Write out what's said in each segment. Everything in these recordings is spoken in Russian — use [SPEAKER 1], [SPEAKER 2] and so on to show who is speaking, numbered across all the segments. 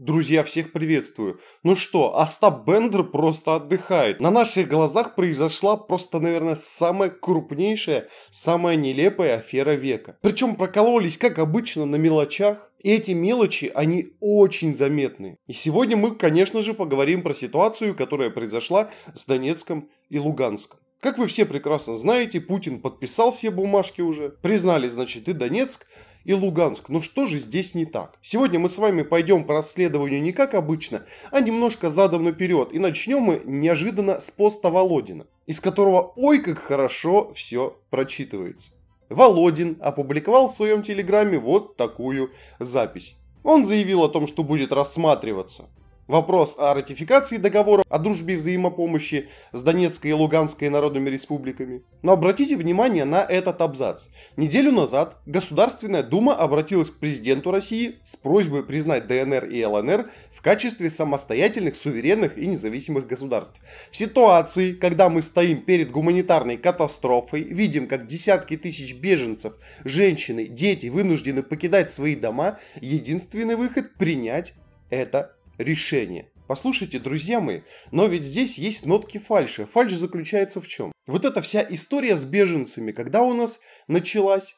[SPEAKER 1] Друзья, всех приветствую. Ну что, Остап Бендер просто отдыхает. На наших глазах произошла просто, наверное, самая крупнейшая, самая нелепая афера века. Причем прокололись, как обычно, на мелочах. И эти мелочи, они очень заметны. И сегодня мы, конечно же, поговорим про ситуацию, которая произошла с Донецком и Луганском. Как вы все прекрасно знаете, Путин подписал все бумажки уже. Признали, значит, и Донецк, и Луганск. Но ну что же здесь не так? Сегодня мы с вами пойдем по расследованию не как обычно, а немножко задом наперед. И начнем мы неожиданно с поста Володина, из которого ой как хорошо все прочитывается. Володин опубликовал в своем телеграмме вот такую запись. Он заявил о том, что будет рассматриваться Вопрос о ратификации договора о дружбе и взаимопомощи с Донецкой и Луганской народными республиками. Но обратите внимание на этот абзац. Неделю назад Государственная Дума обратилась к президенту России с просьбой признать ДНР и ЛНР в качестве самостоятельных, суверенных и независимых государств. В ситуации, когда мы стоим перед гуманитарной катастрофой, видим, как десятки тысяч беженцев, женщины, дети вынуждены покидать свои дома, единственный выход – принять это решение. Послушайте, друзья мои, но ведь здесь есть нотки фальши. Фальш заключается в чем? Вот эта вся история с беженцами, когда у нас началась,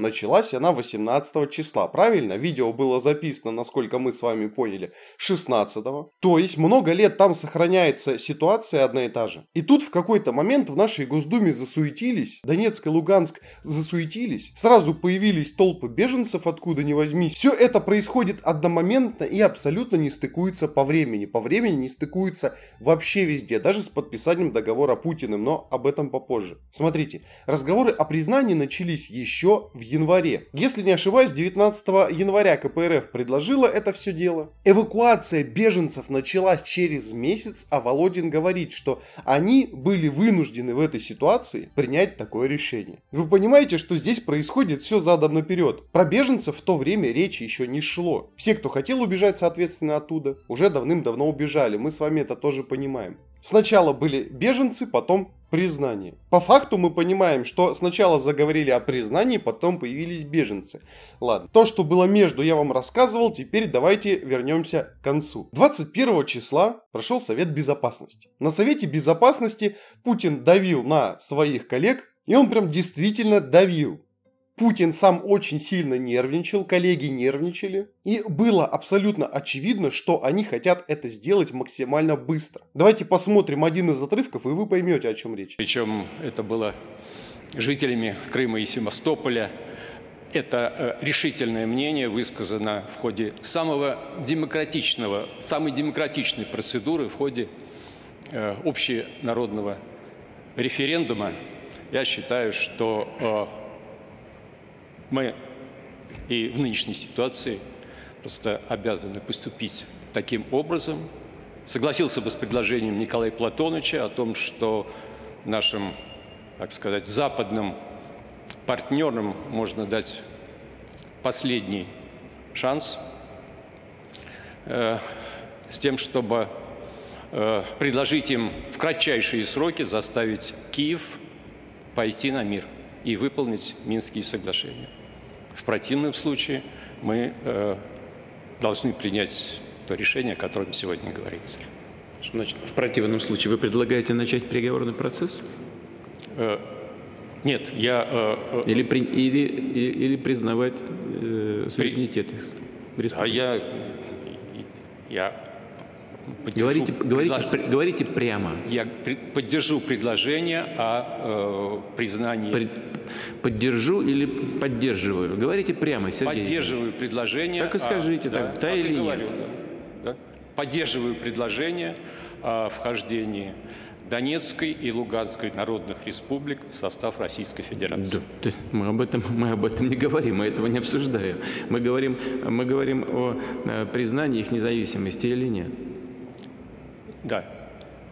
[SPEAKER 1] Началась она 18 числа, правильно? Видео было записано, насколько мы с вами поняли, 16. -го. То есть много лет там сохраняется ситуация одна и та же. И тут в какой-то момент в нашей Госдуме засуетились, Донецк и Луганск засуетились, сразу появились толпы беженцев откуда ни возьмись. Все это происходит одномоментно и абсолютно не стыкуется по времени. По времени не стыкуется вообще везде, даже с подписанием договора Путиным, но об этом попозже. Смотрите, разговоры о признании начались еще в январе. Если не ошибаюсь, 19 января КПРФ предложила это все дело. Эвакуация беженцев началась через месяц, а Володин говорит, что они были вынуждены в этой ситуации принять такое решение. Вы понимаете, что здесь происходит все задом наперед. Про беженцев в то время речи еще не шло. Все, кто хотел убежать, соответственно, оттуда, уже давным-давно убежали. Мы с вами это тоже понимаем. Сначала были беженцы, потом признании. По факту мы понимаем, что сначала заговорили о признании, потом появились беженцы. Ладно, то, что было между, я вам рассказывал, теперь давайте вернемся к концу. 21 числа прошел Совет Безопасности. На Совете Безопасности Путин давил на своих коллег, и он прям действительно давил. Путин сам очень сильно нервничал, коллеги нервничали. И было абсолютно очевидно, что они хотят это сделать максимально быстро. Давайте посмотрим один из отрывков, и вы
[SPEAKER 2] поймете, о чем речь. Причем это было жителями Крыма и Севастополя. Это э, решительное мнение высказано в ходе самого демократичного, самой демократичной процедуры в ходе э, общенародного референдума. Я считаю, что э, мы и в нынешней ситуации просто обязаны поступить таким образом. Согласился бы с предложением Николая Платоновича о том, что нашим, так сказать, западным партнерам можно дать последний шанс э, с тем, чтобы э, предложить им в кратчайшие сроки заставить Киев пойти на мир и выполнить Минские соглашения. В противном случае мы э, должны принять то решение, о котором сегодня говорится. Что значит, в противном случае вы предлагаете начать переговорный процесс? Э, нет, я... Э, или, при, или, или признавать э, суверенитет их? А я, я Поддержу говорите, говорите, говорите прямо. Я при, поддержу предложение о э, признании. При, поддержу или поддерживаю? Говорите прямо, Сергей. Поддерживаю предложение. Так и скажите, а, так, да, да а или говорю, нет. Да, да. Поддерживаю предложение о вхождении Донецкой и Луганской народных республик в состав Российской Федерации. Да, мы, об этом, мы об этом не говорим, мы этого не обсуждаем. Мы говорим, мы говорим о э, признании их независимости или нет. Да,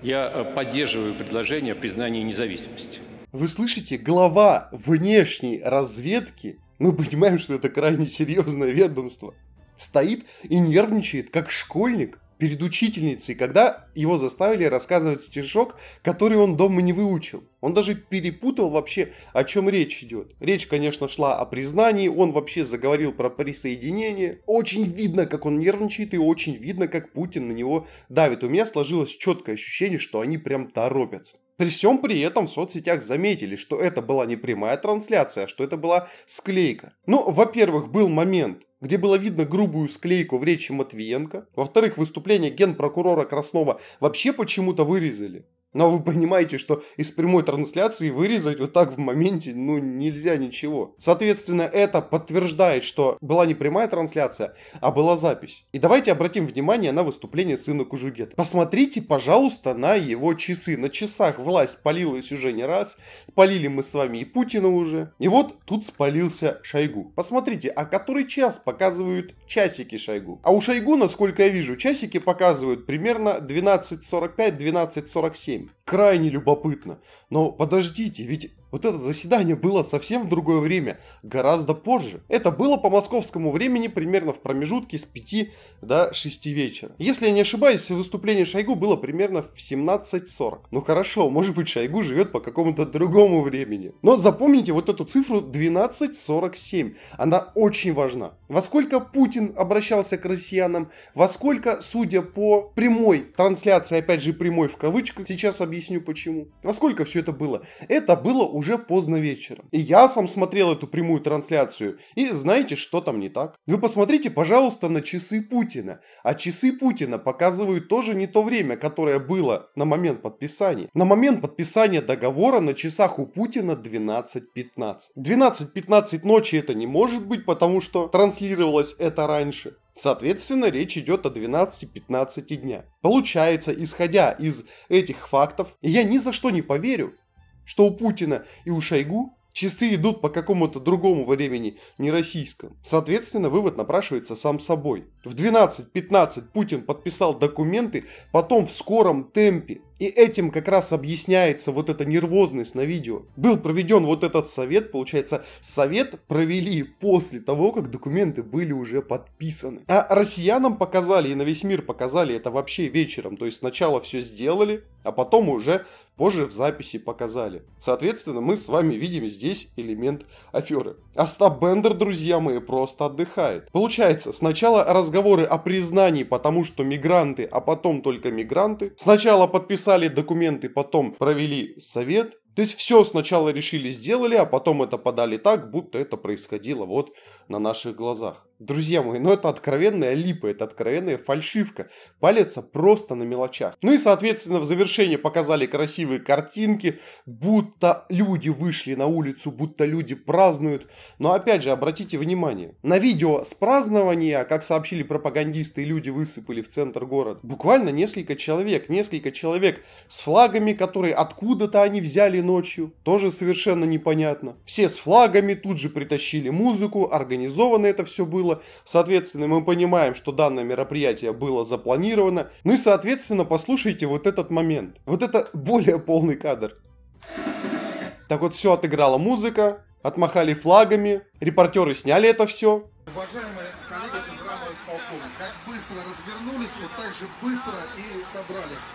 [SPEAKER 2] я э, поддерживаю предложение о признании независимости.
[SPEAKER 1] Вы слышите, глава внешней разведки, мы понимаем, что это крайне серьезное ведомство, стоит и нервничает, как школьник, перед учительницей, когда его заставили рассказывать стишок, который он дома не выучил. Он даже перепутал вообще, о чем речь идет. Речь, конечно, шла о признании, он вообще заговорил про присоединение. Очень видно, как он нервничает, и очень видно, как Путин на него давит. У меня сложилось четкое ощущение, что они прям торопятся. При всем при этом в соцсетях заметили, что это была не прямая трансляция, а что это была склейка. Ну, во-первых, был момент, где было видно грубую склейку в речи Матвиенко. Во-вторых, выступление генпрокурора Краснова вообще почему-то вырезали. Но вы понимаете, что из прямой трансляции вырезать вот так в моменте, ну, нельзя ничего. Соответственно, это подтверждает, что была не прямая трансляция, а была запись. И давайте обратим внимание на выступление сына Кужугета. Посмотрите, пожалуйста, на его часы. На часах власть полилась уже не раз. Палили мы с вами и Путина уже. И вот тут спалился Шойгу. Посмотрите, а который час показывают часики Шойгу? А у Шойгу, насколько я вижу, часики показывают примерно 12.45-12.47. 7. Крайне любопытно. Но подождите, ведь вот это заседание было совсем в другое время, гораздо позже. Это было по московскому времени примерно в промежутке с 5 до 6 вечера. Если я не ошибаюсь, выступление Шойгу было примерно в 17.40. Ну хорошо, может быть Шойгу живет по какому-то другому времени. Но запомните вот эту цифру 12.47. Она очень важна. Во сколько Путин обращался к россиянам, во сколько, судя по прямой трансляции, опять же прямой в кавычках, сейчас объясню почему, во сколько все это было. Это было уже поздно вечером. И я сам смотрел эту прямую трансляцию, и знаете, что там не так? Вы посмотрите, пожалуйста, на часы Путина. А часы Путина показывают тоже не то время, которое было на момент подписания. На момент подписания договора на часах у Путина 12.15. 12.15 ночи это не может быть, потому что транслировалось это раньше. Соответственно, речь идет о 12-15 дня. Получается, исходя из этих фактов, я ни за что не поверю, что у Путина и у Шойгу часы идут по какому-то другому времени, не российскому. Соответственно, вывод напрашивается сам собой. В 12-15 Путин подписал документы, потом в скором темпе. И этим как раз объясняется вот эта нервозность на видео. Был проведен вот этот совет, получается, совет провели после того, как документы были уже подписаны. А россиянам показали и на весь мир показали это вообще вечером. То есть сначала все сделали, а потом уже позже в записи показали. Соответственно, мы с вами видим здесь элемент аферы. Остап Бендер, друзья мои, просто отдыхает. Получается, сначала разговоры о признании, потому что мигранты, а потом только мигранты. Сначала подписали документы, потом провели совет. То есть все сначала решили, сделали, а потом это подали так, будто это происходило вот на наших глазах. Друзья мои, ну это откровенная липа, это откровенная фальшивка. Палятся просто на мелочах. Ну и, соответственно, в завершение показали красивые картинки, будто люди вышли на улицу, будто люди празднуют. Но опять же, обратите внимание, на видео с празднования, как сообщили пропагандисты, люди высыпали в центр города, буквально несколько человек, несколько человек с флагами, которые откуда-то они взяли ночью, тоже совершенно непонятно. Все с флагами, тут же притащили музыку, организованно это все было было. Соответственно, мы понимаем, что данное мероприятие было запланировано. Ну и, соответственно, послушайте вот этот момент. Вот это более полный кадр. Так вот, все отыграла музыка, отмахали флагами, репортеры сняли это все. Уважаемые коллеги Центрального исполкома, как быстро развернулись, вот так же быстро и собрались.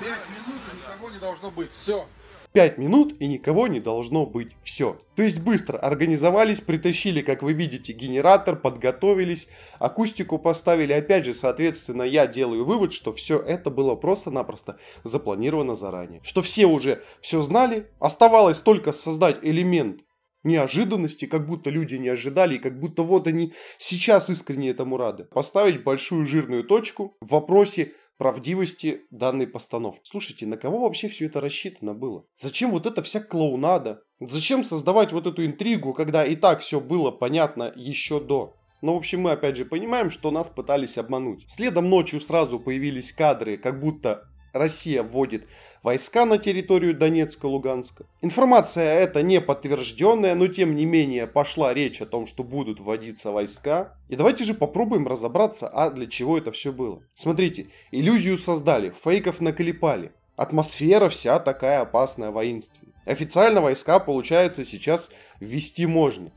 [SPEAKER 1] Пять минут, никого не должно быть. Все. 5 минут и никого не должно быть. Все. То есть быстро организовались, притащили, как вы видите, генератор, подготовились, акустику поставили. Опять же, соответственно, я делаю вывод, что все это было просто-напросто запланировано заранее. Что все уже все знали, оставалось только создать элемент неожиданности, как будто люди не ожидали, и как будто вот они сейчас искренне этому рады. Поставить большую жирную точку в вопросе правдивости данной постановки. Слушайте, на кого вообще все это рассчитано было? Зачем вот эта вся клоунада? Зачем создавать вот эту интригу, когда и так все было понятно еще до? Но, ну, в общем, мы опять же понимаем, что нас пытались обмануть. Следом ночью сразу появились кадры, как будто Россия вводит войска на территорию Донецка, Луганска. Информация эта не подтвержденная, но тем не менее пошла речь о том, что будут вводиться войска. И давайте же попробуем разобраться, а для чего это все было. Смотрите, иллюзию создали, фейков наколепали. Атмосфера вся такая опасная воинственная. Официально войска, получается, сейчас ввести можно.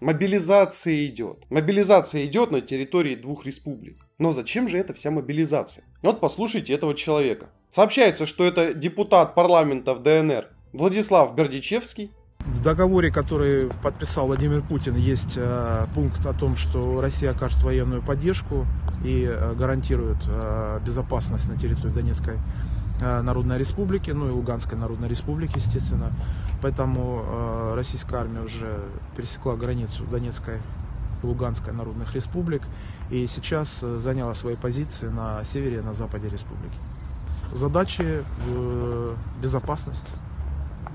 [SPEAKER 1] Мобилизация идет. Мобилизация идет на территории двух республик. Но зачем же эта вся мобилизация? Вот послушайте этого человека. Сообщается, что это депутат парламента в ДНР Владислав Бердичевский. В договоре, который подписал Владимир Путин, есть э, пункт о том, что Россия окажет военную поддержку и э, гарантирует э, безопасность на территории Донецкой э, Народной Республики, ну и Луганской Народной Республики, естественно. Поэтому э, российская армия уже пересекла границу Донецкой и Луганской народных республик и сейчас э, заняла свои позиции на севере и на западе республики. Задачи э, – безопасность,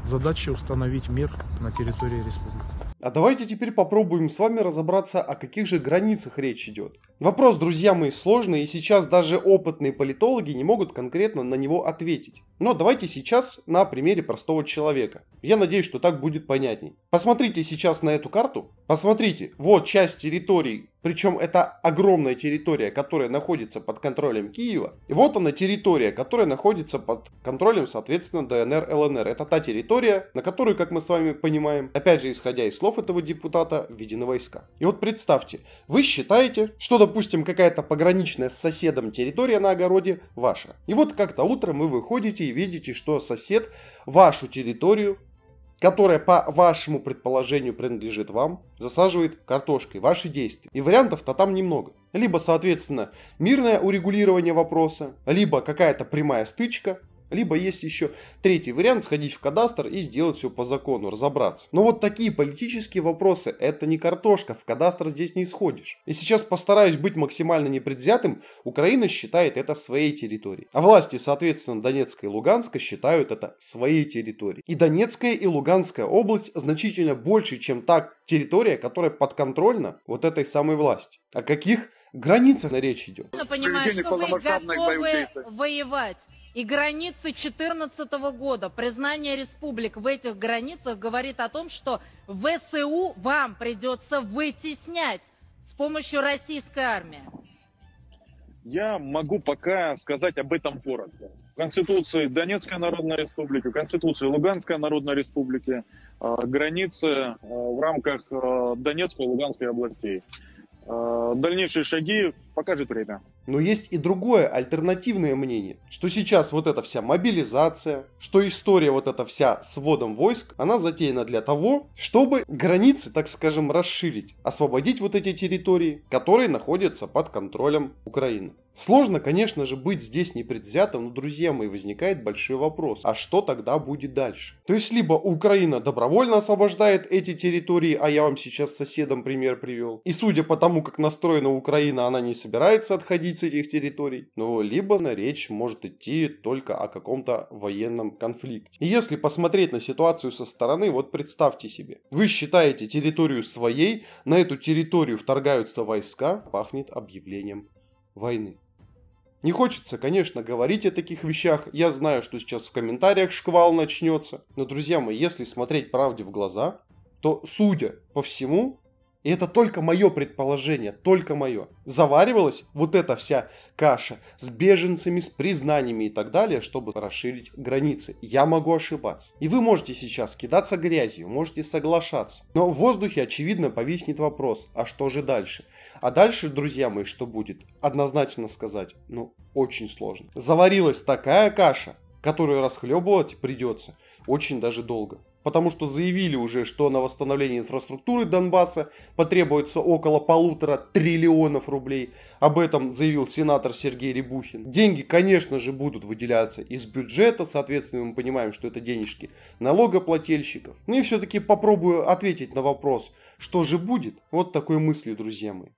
[SPEAKER 1] задачи установить мир на территории республики. А давайте теперь попробуем с вами разобраться, о каких же границах речь идет. Вопрос, друзья мои, сложный, и сейчас даже опытные политологи не могут конкретно на него ответить. Но давайте сейчас на примере простого человека. Я надеюсь, что так будет понятней. Посмотрите сейчас на эту карту Посмотрите, вот часть территории, причем это огромная территория, которая находится под контролем Киева, и вот она территория, которая находится под контролем, соответственно, ДНР, ЛНР. Это та территория, на которую, как мы с вами понимаем, опять же, исходя из слов этого депутата, введены войска. И вот представьте, вы считаете, что, допустим, какая-то пограничная с соседом территория на огороде ваша. И вот как-то утром вы выходите и видите, что сосед вашу территорию которая, по вашему предположению, принадлежит вам, засаживает картошкой ваши действия. И вариантов-то там немного. Либо, соответственно, мирное урегулирование вопроса, либо какая-то прямая стычка, либо есть еще третий вариант, сходить в кадастр и сделать все по закону, разобраться. Но вот такие политические вопросы, это не картошка, в кадастр здесь не сходишь. И сейчас постараюсь быть максимально непредвзятым, Украина считает это своей территорией. А власти, соответственно, Донецка и Луганска считают это своей территорией. И Донецкая и Луганская область значительно больше, чем та территория, которая подконтрольна вот этой самой власти. О каких границах на речь идет? Понимаешь, что вы готовы воевать и границы 2014 года. Признание республик в этих границах говорит о том, что ВСУ вам придется вытеснять с помощью российской армии. Я могу пока сказать об этом коротко. В Конституции Донецкой Народной Республики, в Конституции Луганской Народной Республики э, границы э, в рамках э, Донецкой и Луганской областей. Дальнейшие шаги покажет время. Но есть и другое, альтернативное мнение, что сейчас вот эта вся мобилизация, что история вот эта вся с вводом войск, она затеяна для того, чтобы границы, так скажем, расширить, освободить вот эти территории, которые находятся под контролем Украины. Сложно, конечно же, быть здесь непредвзятым, но, друзья мои, возникает большой вопрос, а что тогда будет дальше? То есть, либо Украина добровольно освобождает эти территории, а я вам сейчас соседом пример привел, и судя по тому, как настроена Украина, она не собирается собирается отходить с этих территорий, но либо на речь может идти только о каком-то военном конфликте. И если посмотреть на ситуацию со стороны, вот представьте себе, вы считаете территорию своей, на эту территорию вторгаются войска, пахнет объявлением войны. Не хочется, конечно, говорить о таких вещах. Я знаю, что сейчас в комментариях шквал начнется. Но, друзья мои, если смотреть правде в глаза, то, судя по всему, и это только мое предположение, только мое, заваривалась вот эта вся каша с беженцами, с признаниями и так далее, чтобы расширить границы. Я могу ошибаться. И вы можете сейчас кидаться грязью, можете соглашаться. Но в воздухе, очевидно, повиснет вопрос, а что же дальше? А дальше, друзья мои, что будет? Однозначно сказать, ну, очень сложно. Заварилась такая каша, которую расхлебывать придется очень даже долго потому что заявили уже, что на восстановление инфраструктуры Донбасса потребуется около полутора триллионов рублей. Об этом заявил сенатор Сергей Рябухин. Деньги, конечно же, будут выделяться из бюджета, соответственно, мы понимаем, что это денежки налогоплательщиков. Ну и все-таки попробую ответить на вопрос, что же будет? Вот такой мысли, друзья мои.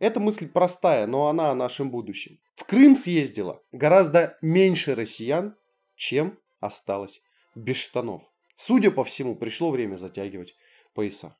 [SPEAKER 1] Эта мысль простая, но она о нашем будущем. В Крым съездило гораздо меньше россиян, чем осталось без штанов. Судя по всему, пришло время затягивать пояса.